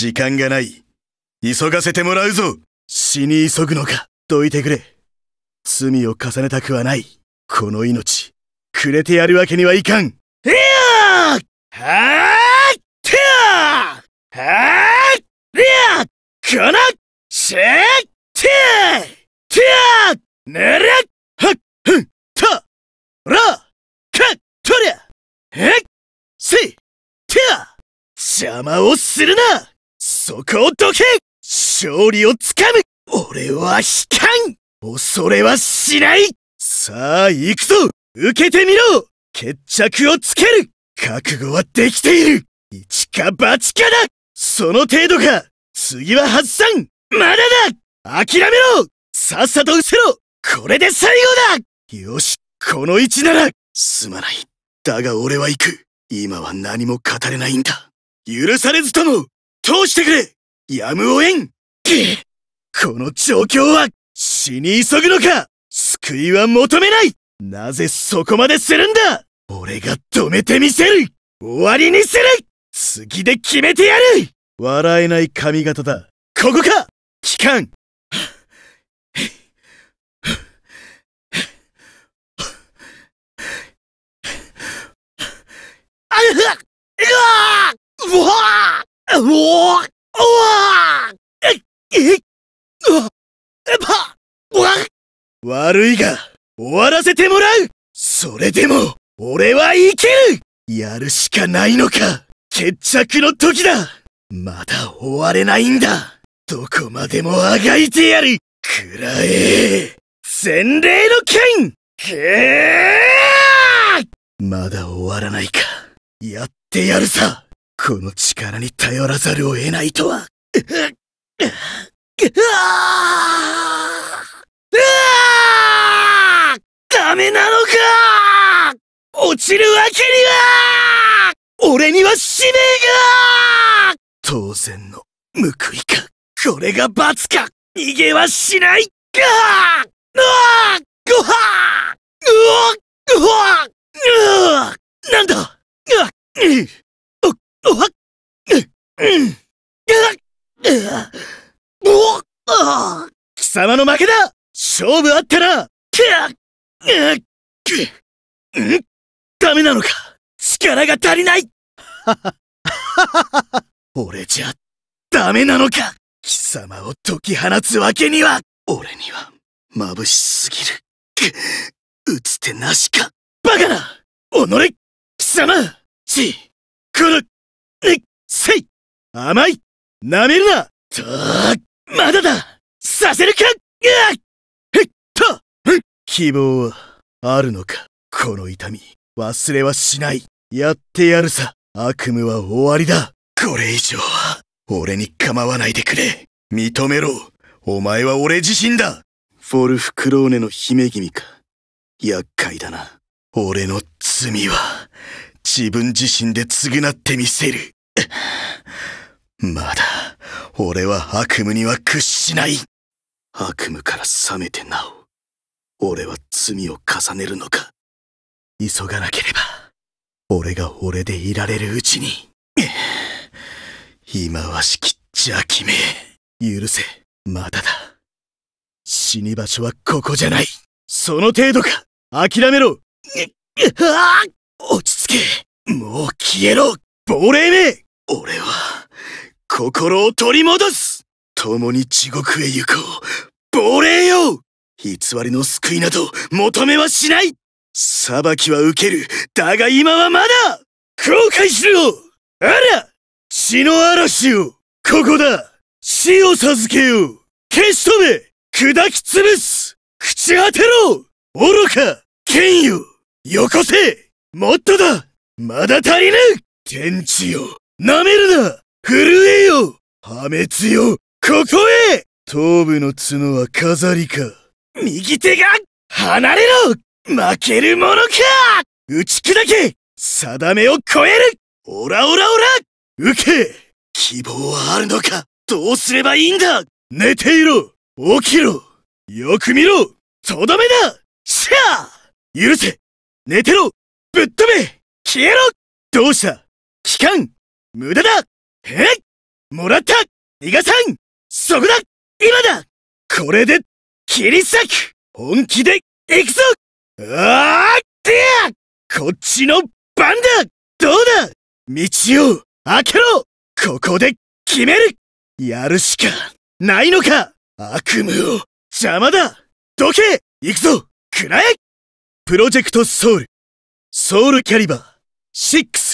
時間がない。急がせてもらうぞ死に急ぐのかどいてくれ。罪を重ねたくはない。この命、くれてやるわけにはいかん。いやーはーってはーりーこのしーっててーぬれはっふんたらかっとりゃえっせてー邪魔をするなそこをどけ勝利をつかむ俺は悲観恐れはしないさあ行くぞ受けてみろ決着をつける覚悟はできている一か八かだその程度か次は発散まだだ諦めろさっさと失せろこれで最後だよしこの位置ならすまないだが俺は行く今は何も語れないんだ許されずとも通してくれやむを得んこの状況は死に急ぐのか救いは求めないなぜそこまでするんだ俺が止めてみせる終わりにする次で決めてやる笑えない髪型だここか期間おおええわ悪いが、終わらせてもらうそれでも、俺は生きるやるしかないのか決着の時だまだ終われないんだどこまでもあがいてやるくらえ洗礼の剣ーまだ終わらないか。やってやるさこの力に頼らざるを得ないとは。ダメなのか落ちるわけには俺には使命が当然の報いか。これが罰か逃げはしないかうごはうわうわうわなんだうわ貴様の負けだ勝負あったなダメなのか力が足りない 俺じゃダメなのか貴様を解き放つわけには俺には眩しすぎる打つ手なしかバカな己貴様ちこのうっせい甘いなめるなとまだださせるかうっへっと希望はあるのかこの痛み忘れはしないやってやるさ悪夢は終わりだこれ以上は俺に構わないでくれ認めろお前は俺自身だフォルフクローネの姫君か厄介だな俺の罪は自分自身で償ってみせる。まだ、俺は悪夢には屈しない。悪夢から覚めてなお、俺は罪を重ねるのか。急がなければ、俺が俺でいられるうちに。忌まわしき邪気め。許せ、まだだ。死に場所はここじゃない。その程度か諦めろ もう消えろ亡霊め俺は、心を取り戻す共に地獄へ行こう亡霊よ偽りの救いなど求めはしない裁きは受けるだが今はまだ後悔しろあら血の嵐よここだ死を授けよう消し止め砕き潰す朽ち果てろ愚か剣よよこせもっとだまだ足りぬ天地よ舐めるな震えよ破滅よここへ頭部の角は飾りか右手が離れろ負けるものか打ち砕け定めを超えるオラオラオラ受け希望はあるのかどうすればいいんだ寝ていろ起きろよく見ろとどめだシャー許せ寝てろぶっ飛べ消えろどうした期間無駄だへいもらった逃がさんそこだ今だこれで切り裂く本気で行くぞああってやこっちの番だどうだ道を開けろここで決めるやるしかないのか悪夢を邪魔だどけ行くぞくらえプロジェクトソウルソウルキャリバー six.